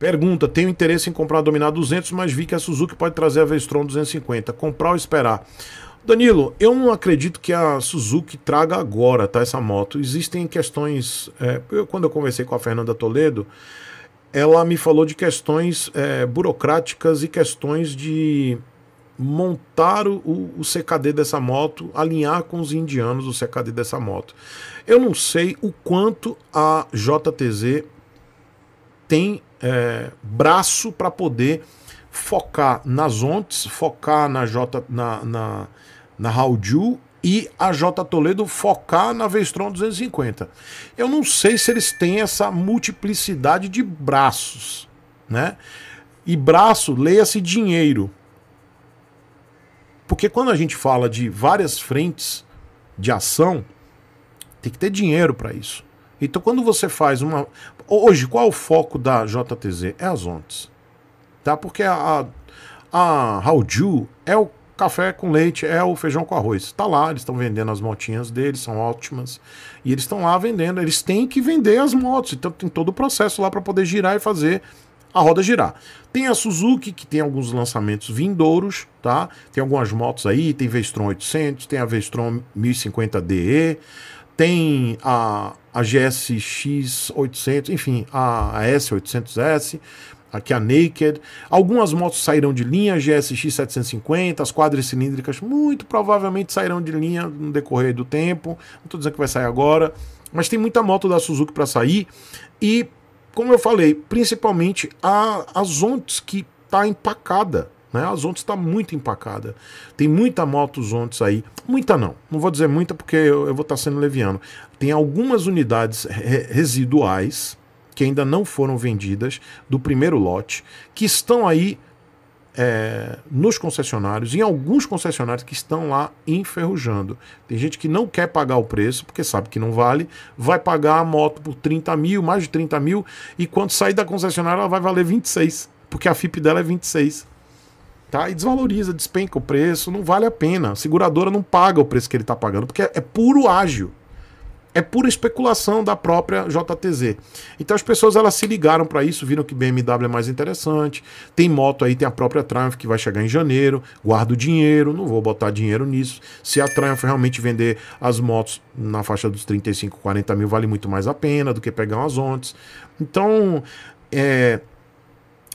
Pergunta: Tenho interesse em comprar a Dominar 200, mas vi que a Suzuki pode trazer a Vestron 250. Comprar ou esperar? Danilo, eu não acredito que a Suzuki traga agora tá, essa moto. Existem questões. É, eu, quando eu conversei com a Fernanda Toledo, ela me falou de questões é, burocráticas e questões de montar o, o, CKD dessa moto, alinhar com os indianos o CKD dessa moto. Eu não sei o quanto a JTZ tem é, braço para poder focar nas ONTES, focar na J na, na, na e a J Toledo focar na Vestron 250. Eu não sei se eles têm essa multiplicidade de braços, né? E braço, leia-se dinheiro. Porque quando a gente fala de várias frentes de ação, tem que ter dinheiro para isso. Então, quando você faz uma. Hoje, qual é o foco da JTZ? É as ontes. Tá? Porque a, a, a é o café com leite, é o feijão com arroz. Está lá, eles estão vendendo as motinhas deles, são ótimas. E eles estão lá vendendo. Eles têm que vender as motos. Então, tem todo o processo lá para poder girar e fazer a roda girar. Tem a Suzuki, que tem alguns lançamentos vindouros, tá? Tem algumas motos aí, tem Vestron 800, tem a Vestron 1050DE, tem a, a GSX 800, enfim, a, a S800S, aqui é a Naked. Algumas motos sairão de linha, GSX 750, as quadricilíndricas muito provavelmente sairão de linha no decorrer do tempo. Não estou dizendo que vai sair agora, mas tem muita moto da Suzuki para sair e, como eu falei, principalmente a, a Zontes que está empacada. Né? A Zontes está muito empacada. Tem muita moto Zontes aí. Muita não. Não vou dizer muita porque eu, eu vou estar tá sendo leviano. Tem algumas unidades re residuais que ainda não foram vendidas do primeiro lote, que estão aí é, nos concessionários, em alguns concessionários que estão lá enferrujando. Tem gente que não quer pagar o preço, porque sabe que não vale, vai pagar a moto por 30 mil, mais de 30 mil, e quando sair da concessionária ela vai valer 26, porque a FIP dela é 26 tá? E desvaloriza, despenca o preço, não vale a pena. A seguradora não paga o preço que ele está pagando, porque é, puro ágio. É pura especulação da própria JTZ. Então as pessoas elas se ligaram para isso, viram que BMW é mais interessante. Tem moto aí, tem a própria Triumph que vai chegar em janeiro. Guardo dinheiro, não vou botar dinheiro nisso. Se a Triumph realmente vender as motos na faixa dos 35, 40 mil, vale muito mais a pena do que pegar umas ontes. Então, é,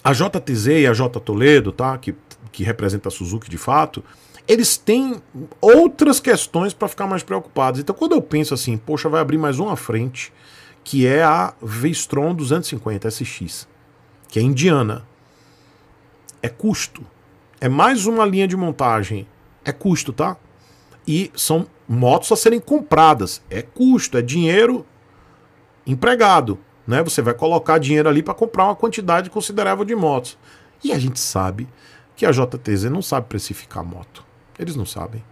a JTZ e a J Toledo, tá? Que que representa a Suzuki de fato, eles têm outras questões para ficar mais preocupados. Então, quando eu penso assim, poxa, vai abrir mais uma frente, que é a Vestron 250 SX, que é indiana. É custo. É mais uma linha de montagem. É custo, tá? E são motos a serem compradas. É custo, é dinheiro empregado. Né? Você vai colocar dinheiro ali para comprar uma quantidade considerável de motos. E a gente sabe que a JTZ não sabe precificar moto. Eles não sabem.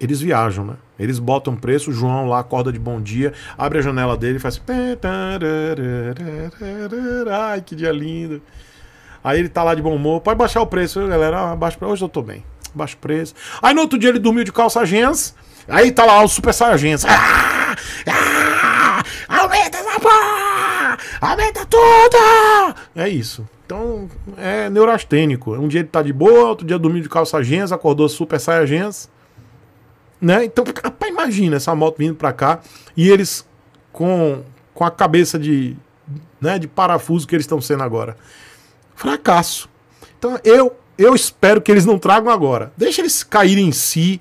Eles viajam, né? Eles botam preço, o João lá acorda de bom dia, abre a janela dele e faz assim. Ai, que dia lindo. Aí ele tá lá de bom humor, pode baixar o preço, galera. Ah, baixo pra... Hoje eu tô bem. Baixa o preço. Aí no outro dia ele dormiu de calça jeans. Aí tá lá o super saiyajin. Ah! Ah! Aumenta essa porra! Aumenta tudo! É isso. Então é neurastênico. Um dia ele tá de boa, outro dia dormiu de calça gens, acordou super saia gens. Né? Então, rapaz, imagina essa moto vindo para cá e eles com, com a cabeça de, né, de parafuso que eles estão sendo agora. Fracasso. Então eu, eu espero que eles não tragam agora. Deixa eles caírem em si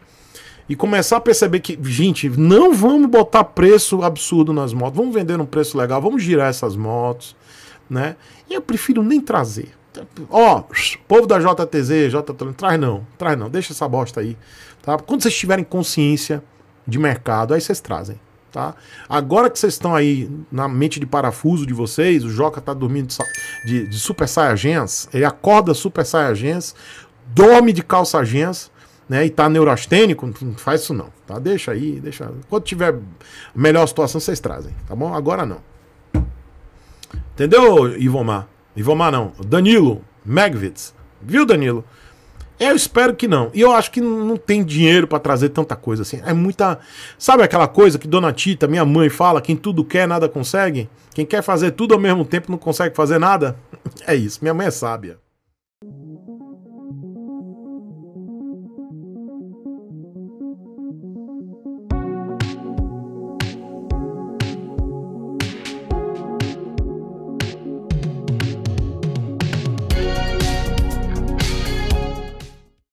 e começar a perceber que, gente, não vamos botar preço absurdo nas motos. Vamos vender num preço legal, vamos girar essas motos né? E eu prefiro nem trazer. Ó, oh, povo da JTZ, JTZ, traz não, traz não, deixa essa bosta aí, tá? Quando vocês tiverem consciência de mercado, aí vocês trazem, tá? Agora que vocês estão aí na mente de parafuso de vocês, o Joca tá dormindo de, de super saiyajins, ele acorda super saiyajins, dorme de calça jeans, né, e tá neurastênico, não faz isso não, tá? Deixa aí, deixa. Quando tiver melhor situação, vocês trazem, tá bom? Agora não. Entendeu, Ivomar? Ivomar não. Danilo Megvitz. Viu, Danilo? Eu espero que não. E eu acho que não tem dinheiro para trazer tanta coisa assim. É muita. Sabe aquela coisa que Dona Tita, minha mãe, fala: quem tudo quer, nada consegue? Quem quer fazer tudo ao mesmo tempo não consegue fazer nada? É isso. Minha mãe é sábia.